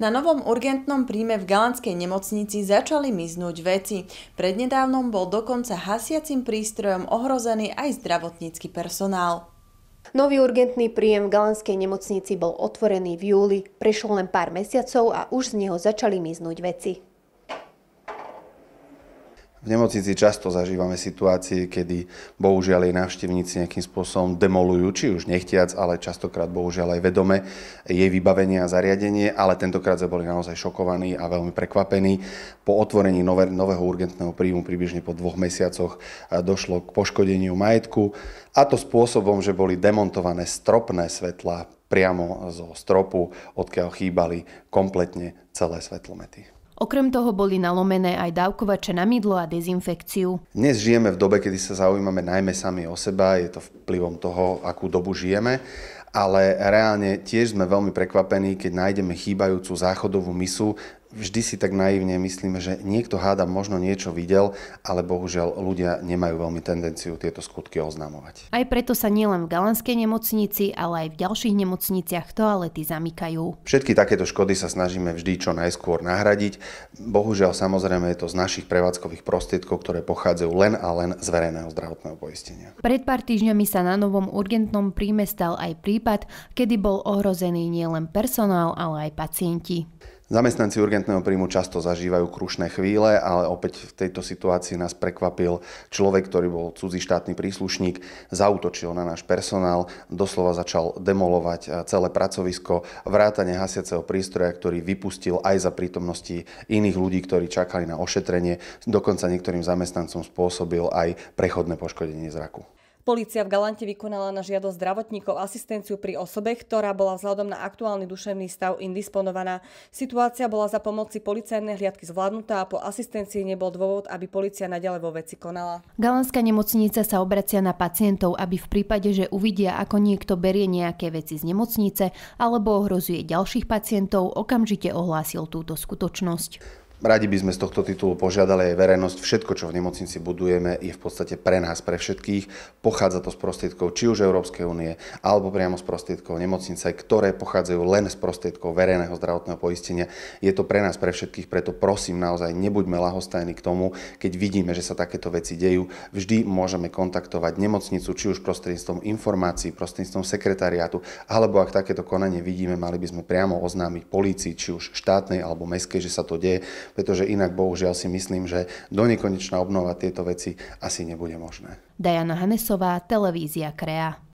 Na novom urgentnom príjme v Galanskej nemocnici začali miznúť veci. Prednedávnom bol dokonca hasiacim prístrojom ohrozený aj zdravotnícky personál. Nový urgentný príjem v Galanskej nemocnici bol otvorený v júli, prešlo len pár mesiacov a už z neho začali miznúť veci. V nemocnici často zažívame situácie, kedy bohužiaľ jej návštevníci nejakým spôsobom demolujú, či už nechtiac, ale častokrát bohužiaľ aj vedome jej vybavenie a zariadenie, ale tentokrát sme boli naozaj šokovaní a veľmi prekvapení. Po otvorení nové, nového urgentného príjmu približne po dvoch mesiacoch došlo k poškodeniu majetku a to spôsobom, že boli demontované stropné svetla priamo zo stropu, odkiaľ chýbali kompletne celé svetlomety. Okrem toho boli nalomené aj dávkovače na mydlo a dezinfekciu. Dnes žijeme v dobe, kedy sa zaujímame najmä sami o seba, je to vplyvom toho, akú dobu žijeme ale reálne tiež sme veľmi prekvapení, keď nájdeme chýbajúcu záchodovú misu vždy si tak naivne myslíme, že niekto háda možno niečo videl, ale bohužiaľ ľudia nemajú veľmi tendenciu tieto skutky oznamovať. Aj preto sa nielen v galanskej nemocnici, ale aj v ďalších nemocniciach toalety zamykajú. Všetky takéto škody sa snažíme vždy čo najskôr nahradiť. Bohužiaľ samozrejme je to z našich prevádzkových prostriedkov, ktoré pochádzajú len a len z verejného zdravotného poistenia. Pred pár týždňami sa na novom urgentnom príjme stal aj prípad, kedy bol ohrozený nielen personál, ale aj pacienti. Zamestnanci urgentného príjmu často zažívajú krušné chvíle, ale opäť v tejto situácii nás prekvapil človek, ktorý bol cudzí štátny príslušník, zautočil na náš personál, doslova začal demolovať eh, celé pracovisko, vrátane hasiaceho prístroja, ktorý vypustil aj za prítomnosti iných ľudí, ktorí čakali na ošetrenie, dokonca niektorým zamestnancom spôsobil aj prechodné poškodenie zraku. Polícia v Galante vykonala na žiadosť zdravotníkov asistenciu pri osobe, ktorá bola vzhľadom na aktuálny duševný stav indisponovaná. Situácia bola za pomoci policajnej hliadky zvládnutá a po asistencii nebol dôvod, aby policia naďalej vo veci konala. Galanská nemocnica sa obracia na pacientov, aby v prípade, že uvidia, ako niekto berie nejaké veci z nemocnice alebo ohrozuje ďalších pacientov, okamžite ohlásil túto skutočnosť. Radi by sme z tohto titulu požiadali aj verejnosť. Všetko, čo v nemocnici budujeme, je v podstate pre nás, pre všetkých. Pochádza to z prostriedkov či už Európskej únie, alebo priamo z prostriedkov nemocnice, ktoré pochádzajú len z prostriedkov verejného zdravotného poistenia. Je to pre nás, pre všetkých, preto prosím naozaj, nebuďme lahostajní k tomu, keď vidíme, že sa takéto veci dejú. Vždy môžeme kontaktovať nemocnicu, či už prostredníctvom informácií, prostredníctvom sekretariátu, alebo ak takéto konanie vidíme, mali by sme priamo oznámiť polícii, či už štátnej alebo mestskej, že sa to deje pretože inak bohužiaľ si myslím, že do nekonečna obnova tieto veci asi nebude možné. Dajana Hanesová, televízia Krea.